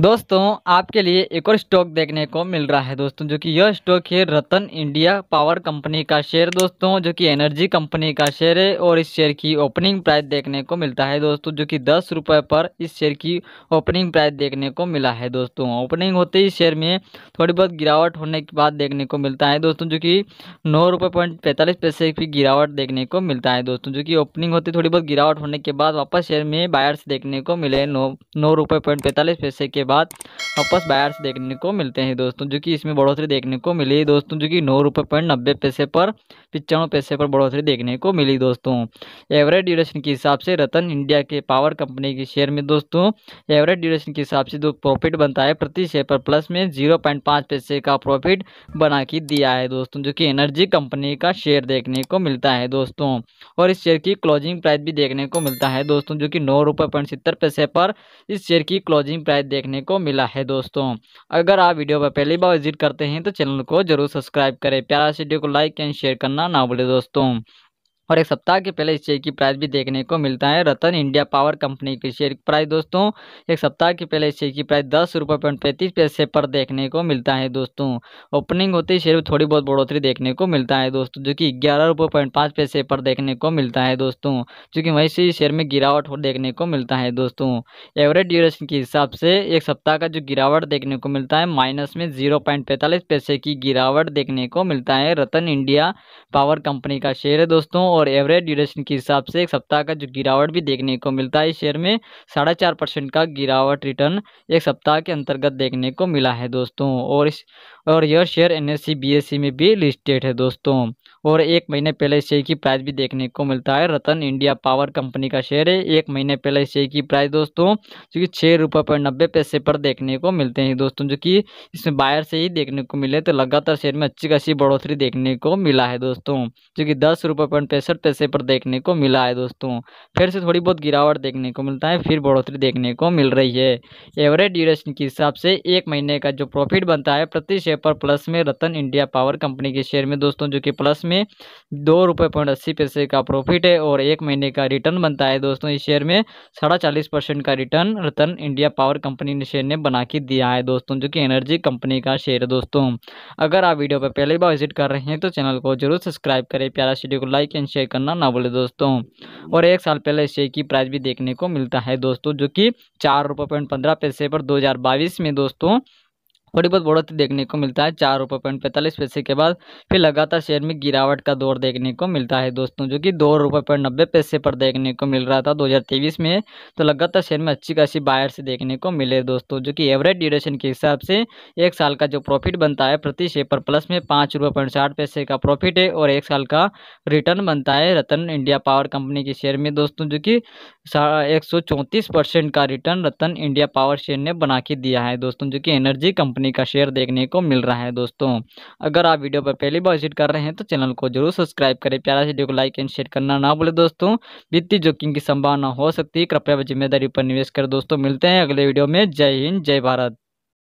दोस्तों आपके लिए एक और स्टॉक देखने को मिल रहा है दोस्तों जो कि यह स्टॉक है रतन इंडिया पावर कंपनी का शेयर दोस्तों जो कि एनर्जी कंपनी का शेयर है और इस शेयर की ओपनिंग प्राइस देखने को मिलता है दोस्तों जो कि दस रुपये पर इस शेयर की ओपनिंग प्राइस देखने को मिला है दोस्तों ओपनिंग होते ही शेयर में थोड़ी बहुत गिरावट होने के बाद देखने को मिलता है दोस्तों जो कि नौ पॉइंट पैंतालीस पैसे की गिरावट देखने को मिलता है दोस्तों जो कि ओपनिंग होते थोड़ी बहुत गिरावट होने के बाद वापस शेयर में बायर्स देखने को मिले नौ नौ रुपये पॉइंट पैंतालीस पैसे के बाद वापस बायर्स देखने को मिलते हैं दोस्तों जो कि इसमें बढ़ोतरी देखने को मिली दोस्तों जो कि नौ रुपये पॉइंट नब्बे पैसे पर पिचानवे पैसे पर बढ़ोतरी देखने को मिली दोस्तों एवरेज ड्यूरेशन के हिसाब से रतन इंडिया के पावर कंपनी के शेयर में दोस्तों एवरेज ड्यूरेशन के हिसाब से जो प्रॉफिट बनता है प्रति शेयर पर प्लस में जीरो पॉइंट पैसे का प्रॉफिट बना के दिया है दोस्तों जो कि एनर्जी कंपनी का शेयर देखने को मिलता है दोस्तों और इस शेयर की क्लोजिंग प्राइस भी देखने को मिलता है दोस्तों जो कि नौ पॉइंट पैसे पर इस शेयर की क्लोजिंग प्राइस देखने देखने को मिला है दोस्तों अगर आप वीडियो पर पहली बार विजिट करते हैं तो चैनल को जरूर सब्सक्राइब करें प्यारा वीडियो को लाइक एंड शेयर करना ना भूलें दोस्तों और एक सप्ताह के पहले इस शेयर की प्राइस भी देखने को मिलता है रतन इंडिया पावर कंपनी के शेयर की प्राइस दोस्तों एक सप्ताह के पहले इस शेयर की प्राइस दस रुपये पॉइंट पैंतीस पैसे पर देखने को मिलता है दोस्तों ओपनिंग होते ही शेयर में थोड़ी बहुत बढ़ोतरी देखने को मिलता है दोस्तों जो कि ग्यारह रुपये पॉइंट पाँच पैसे पर देखने को मिलता है दोस्तों चूँकि वहीं से शेयर में गिरावट देखने को मिलता है दोस्तों एवरेज ड्यूरेशन के हिसाब से एक सप्ताह का जो गिरावट देखने को मिलता है माइनस में जीरो पॉइंट पैंतालीस पैसे की गिरावट देखने को मिलता है रतन इंडिया पावर कंपनी का शेयर है दोस्तों और एवरेज ड्यूरेशन के हिसाब से एक सप्ताह का जो गिरावट भी देखने को मिलता है इस शेयर में साढ़े चार परसेंट का गिरावट रिटर्न एक सप्ताह के अंतर्गत देखने को मिला है दोस्तों और इस और यह शेयर एन एस में भी लिस्टेड है दोस्तों और एक महीने पहले इस शेयर की प्राइस भी देखने को मिलता है रतन इंडिया पावर कंपनी का शेयर है एक महीने पहले इस शेयर की प्राइस दोस्तों जो कि छः रुपये पर नब्बे पैसे पर देखने को मिलते हैं दोस्तों जो कि इसमें बायर से ही देखने को मिले तो लगातार शेयर में अच्छी खासी बढ़ोतरी देखने को मिला है दोस्तों जो कि दस तिरसठ पैसे पर देखने को मिला है दोस्तों फिर से थोड़ी बहुत गिरावट देखने को मिलता है फिर बढ़ोतरी देखने को मिल रही है एवरेज ड्यूरेशन के हिसाब से एक महीने का जो प्रॉफिट बनता है प्रति शेयर पर प्लस में रतन इंडिया पावर कंपनी के शेयर में दोस्तों जो कि प्लस में दो पैसे का प्रॉफिट है और एक महीने का रिटर्न बनता है दोस्तों इस शेयर में साढ़ा का return Ratan India power company ने शेयर ने बना के दिया है दोस्तों जो कि एनर्जी कंपनी का शेयर है दोस्तों अगर आप वीडियो पर पहली बार विजिट कर रहे हैं तो चैनल को जरूर सब्सक्राइब करें प्यारा वीडियो को लाइक एंड शेयर शेयर करना ना बोले दोस्तों और एक साल पहले शेयर की प्राइस भी देखने को मिलता है दोस्तों जो कि चार रुपये पॉइंट पंद्रह पैसे पर दो में दोस्तों थोड़ी बहुत बढ़ोतरी देखने को मिलता है चार रुपये पॉइंट पैंतालीस पैसे के बाद फिर लगातार शेयर में गिरावट का दौर देखने को मिलता है दोस्तों जो कि दो रुपये पॉइंट नब्बे पैसे पर देखने को मिल रहा था 2023 में तो लगातार शेयर में अच्छी खासी बायर से देखने को मिले दोस्तों जो कि एवरेज ड्यूरेशन के हिसाब से एक साल का जो प्रॉफिट बनता है प्रति शेयर पर प्लस में पाँच रुपये पॉइंट साठ पैसे का प्रॉफिट है और एक साल का रिटर्न बनता है रतन इंडिया पावर कंपनी के शेयर में दोस्तों जो कि एक का return Ratan India power share ने बना के दिया है दोस्तों जो कि एनर्जी कंपनी कंपनी का शेयर देखने को मिल रहा है दोस्तों अगर आप वीडियो पर पहली बार विजिट कर रहे हैं तो चैनल को जरूर सब्सक्राइब करें प्यारा वीडियो को लाइक एंड शेयर करना ना भूले दोस्तों वित्तीय जोखिम की संभावना हो सकती है कृपया जिम्मेदारी पर निवेश कर दोस्तों मिलते हैं अगले वीडियो में जय हिंद जय भारत